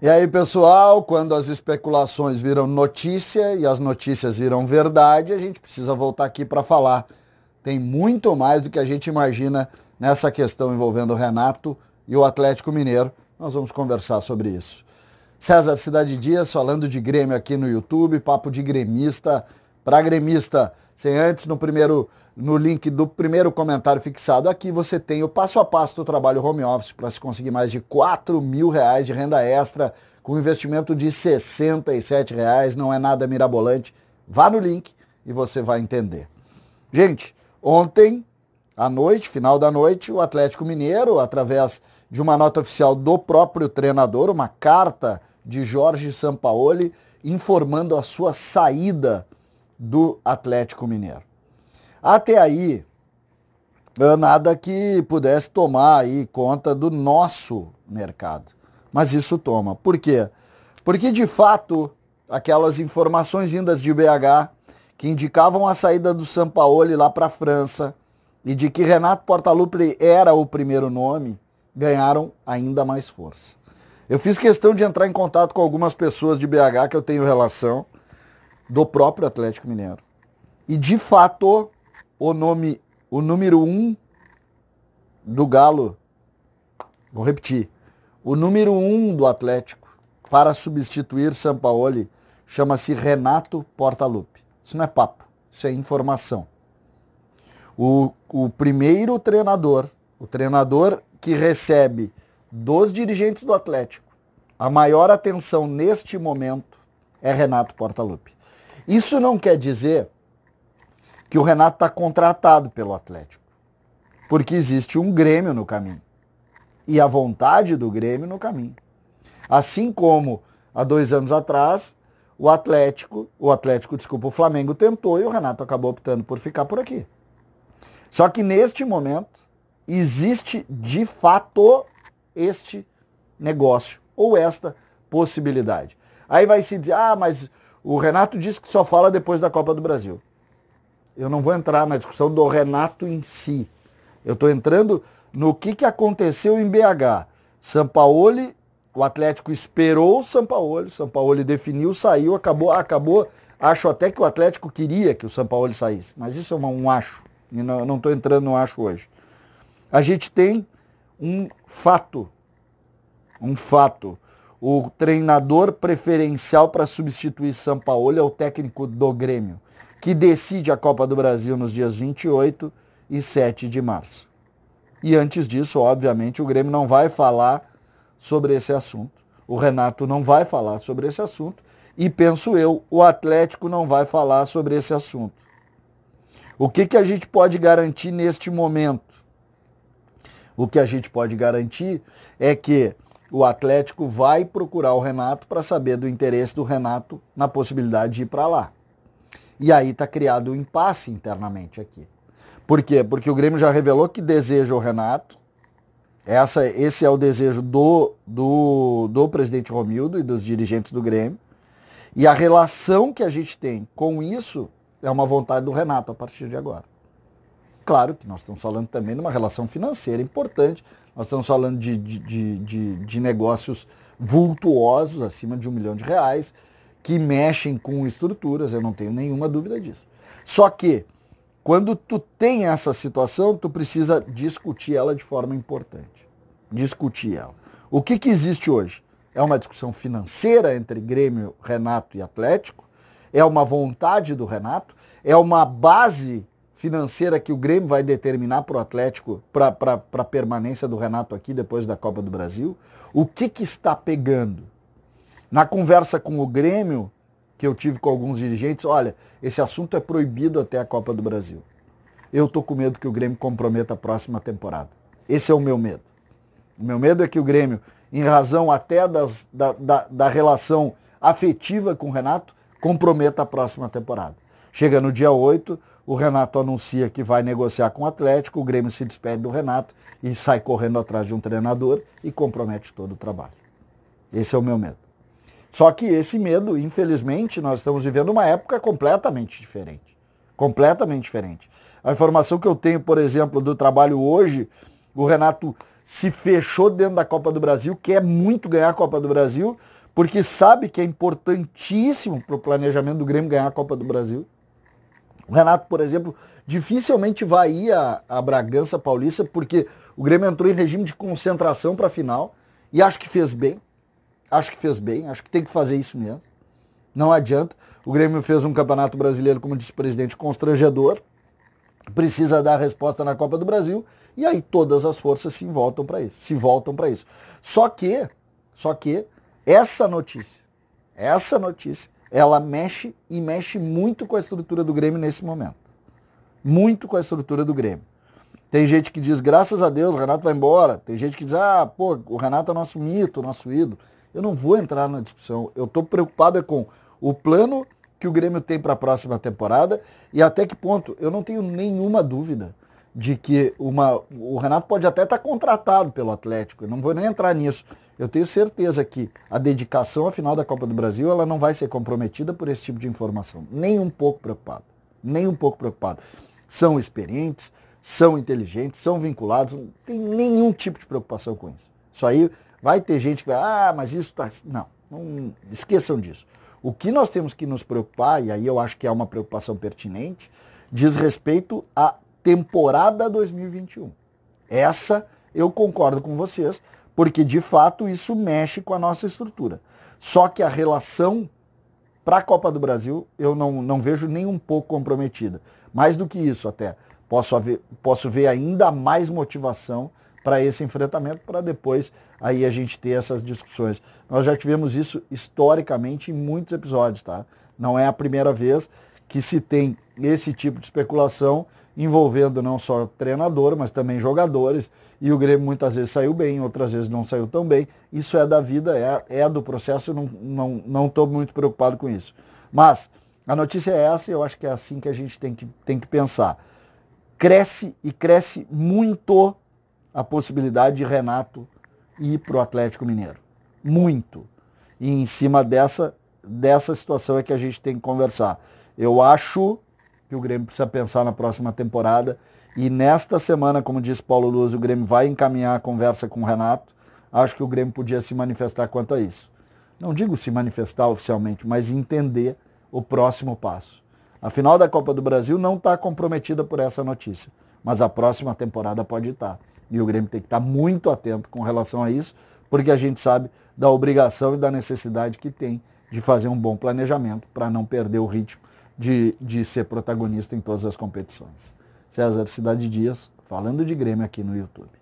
E aí, pessoal, quando as especulações viram notícia e as notícias viram verdade, a gente precisa voltar aqui para falar. Tem muito mais do que a gente imagina nessa questão envolvendo o Renato e o Atlético Mineiro. Nós vamos conversar sobre isso. César Cidade Dias falando de Grêmio aqui no YouTube, papo de gremista para gremista. Sem antes, no primeiro no link do primeiro comentário fixado aqui, você tem o passo a passo do trabalho home office para se conseguir mais de 4 mil reais de renda extra com investimento de 67 reais. Não é nada mirabolante. Vá no link e você vai entender. Gente, ontem à noite, final da noite, o Atlético Mineiro, através de uma nota oficial do próprio treinador, uma carta de Jorge Sampaoli, informando a sua saída do Atlético Mineiro. Até aí, eh, nada que pudesse tomar aí conta do nosso mercado. Mas isso toma. Por quê? Porque de fato, aquelas informações vindas de BH que indicavam a saída do Sampaoli lá para a França e de que Renato Portaluppi era o primeiro nome, ganharam ainda mais força. Eu fiz questão de entrar em contato com algumas pessoas de BH que eu tenho relação do próprio Atlético Mineiro. E de fato, o nome, o número um do Galo, vou repetir, o número um do Atlético para substituir Sampaoli chama-se Renato Portaluppi. Isso não é papo, isso é informação. O, o primeiro treinador, o treinador que recebe dos dirigentes do Atlético a maior atenção neste momento é Renato Portaluppi. Isso não quer dizer que o Renato está contratado pelo Atlético, porque existe um Grêmio no caminho e a vontade do Grêmio no caminho. Assim como há dois anos atrás o Atlético, o Atlético, desculpa, o Flamengo tentou e o Renato acabou optando por ficar por aqui. Só que neste momento existe de fato este negócio ou esta possibilidade. Aí vai se dizer, ah, mas o Renato disse que só fala depois da Copa do Brasil. Eu não vou entrar na discussão do Renato em si. Eu estou entrando no que, que aconteceu em BH. Sampaoli, o Atlético esperou o Sampaoli, Sampaoli definiu, saiu, acabou, acabou. Acho até que o Atlético queria que o Sampaoli saísse, mas isso é um, um acho. E não estou entrando no acho hoje. A gente tem um fato. Um fato o treinador preferencial para substituir Paulo é o técnico do Grêmio, que decide a Copa do Brasil nos dias 28 e 7 de março. E antes disso, obviamente, o Grêmio não vai falar sobre esse assunto. O Renato não vai falar sobre esse assunto. E penso eu, o Atlético não vai falar sobre esse assunto. O que, que a gente pode garantir neste momento? O que a gente pode garantir é que o Atlético vai procurar o Renato para saber do interesse do Renato na possibilidade de ir para lá. E aí está criado um impasse internamente aqui. Por quê? Porque o Grêmio já revelou que deseja o Renato. Essa, esse é o desejo do, do, do presidente Romildo e dos dirigentes do Grêmio. E a relação que a gente tem com isso é uma vontade do Renato a partir de agora. Claro que nós estamos falando também de uma relação financeira importante, nós estamos falando de, de, de, de, negócios vultuosos, acima de um milhão de reais, que mexem com estruturas, eu não tenho nenhuma dúvida disso. Só que, quando tu tem essa situação, tu precisa discutir ela de forma importante. Discutir ela. O que, que existe hoje? É uma discussão financeira entre Grêmio, Renato e Atlético, é uma vontade do Renato, é uma base financeira que o Grêmio vai determinar para o Atlético, para a permanência do Renato aqui depois da Copa do Brasil, o que, que está pegando? Na conversa com o Grêmio, que eu tive com alguns dirigentes, olha, esse assunto é proibido até a Copa do Brasil. Eu estou com medo que o Grêmio comprometa a próxima temporada. Esse é o meu medo. O meu medo é que o Grêmio, em razão até das, da, da, da relação afetiva com o Renato, comprometa a próxima temporada. Chega no dia 8, o Renato anuncia que vai negociar com o Atlético, o Grêmio se despede do Renato e sai correndo atrás de um treinador e compromete todo o trabalho. Esse é o meu medo. Só que esse medo, infelizmente, nós estamos vivendo uma época completamente diferente. Completamente diferente. A informação que eu tenho, por exemplo, do trabalho hoje, o Renato se fechou dentro da Copa do Brasil, quer muito ganhar a Copa do Brasil, porque sabe que é importantíssimo para o planejamento do Grêmio ganhar a Copa do Brasil o Renato, por exemplo, dificilmente vai ir a, a Bragança Paulista, porque o Grêmio entrou em regime de concentração para a final e acho que fez bem. Acho que fez bem, acho que tem que fazer isso mesmo. Não adianta. O Grêmio fez um campeonato brasileiro, como disse o presidente, constrangedor. Precisa dar resposta na Copa do Brasil. E aí todas as forças se voltam para isso. Se voltam para isso. Só que, só que, essa notícia, essa notícia ela mexe e mexe muito com a estrutura do Grêmio nesse momento. Muito com a estrutura do Grêmio. Tem gente que diz, graças a Deus, o Renato vai embora. Tem gente que diz, ah, pô, o Renato é nosso mito, nosso ídolo. Eu não vou entrar na discussão. Eu estou preocupado é com o plano que o Grêmio tem para a próxima temporada e até que ponto. Eu não tenho nenhuma dúvida de que uma, o Renato pode até estar tá contratado pelo Atlético, eu não vou nem entrar nisso. Eu tenho certeza que a dedicação à final da Copa do Brasil ela não vai ser comprometida por esse tipo de informação. Nem um pouco preocupado. Nem um pouco preocupado. São experientes, são inteligentes, são vinculados, não tem nenhum tipo de preocupação com isso. Isso aí vai ter gente que vai, ah, mas isso está. Assim. Não, não esqueçam disso. O que nós temos que nos preocupar, e aí eu acho que é uma preocupação pertinente, diz respeito a temporada 2021. Essa eu concordo com vocês, porque de fato isso mexe com a nossa estrutura. Só que a relação para a Copa do Brasil eu não, não vejo nem um pouco comprometida. Mais do que isso, até. Posso, haver, posso ver ainda mais motivação para esse enfrentamento, para depois aí a gente ter essas discussões. Nós já tivemos isso historicamente em muitos episódios, tá? Não é a primeira vez que se tem esse tipo de especulação envolvendo não só treinador, mas também jogadores. E o Grêmio muitas vezes saiu bem, outras vezes não saiu tão bem. Isso é da vida, é, é do processo, não estou não, não muito preocupado com isso. Mas a notícia é essa e eu acho que é assim que a gente tem que, tem que pensar. Cresce e cresce muito a possibilidade de Renato ir para o Atlético Mineiro. Muito. E em cima dessa, dessa situação é que a gente tem que conversar. Eu acho que o Grêmio precisa pensar na próxima temporada. E nesta semana, como diz Paulo Luz, o Grêmio vai encaminhar a conversa com o Renato. Acho que o Grêmio podia se manifestar quanto a isso. Não digo se manifestar oficialmente, mas entender o próximo passo. A final da Copa do Brasil não está comprometida por essa notícia, mas a próxima temporada pode estar. Tá. E o Grêmio tem que estar tá muito atento com relação a isso, porque a gente sabe da obrigação e da necessidade que tem de fazer um bom planejamento para não perder o ritmo de, de ser protagonista em todas as competições. César Cidade Dias, falando de Grêmio aqui no YouTube.